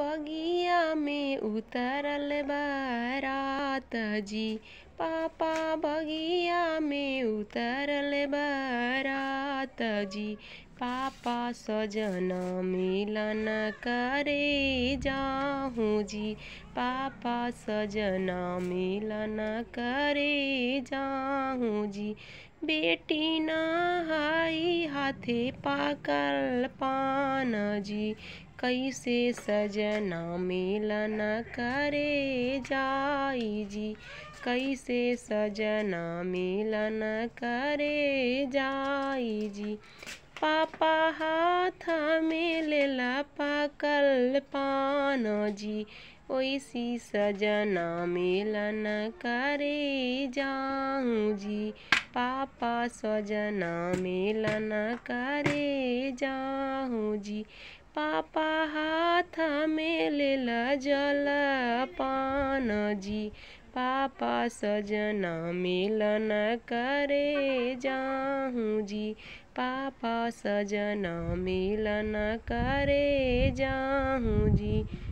बगिया में उतरल बारात जी पापा बगिया में उतरल बारात जी पापा सजना मिलन करे जाहूँ जी पापा सजना मिलन करे जाहूँ जी बेटी ना हाई हाथे पाकल पान जी कैसे सजना मिलन करे जाई जी कैसे सजना मिलन करे जाई जी पापा हाथ मिल पकल पान जी ओसी सजना मिलन करे जाऊँ जी पापा सजना मिलन करे जाऊँ जी पापा जल पान जी पापा सजना मिलन करे जाहूँ जी पापा सजना मिलन करे जाहूँ जी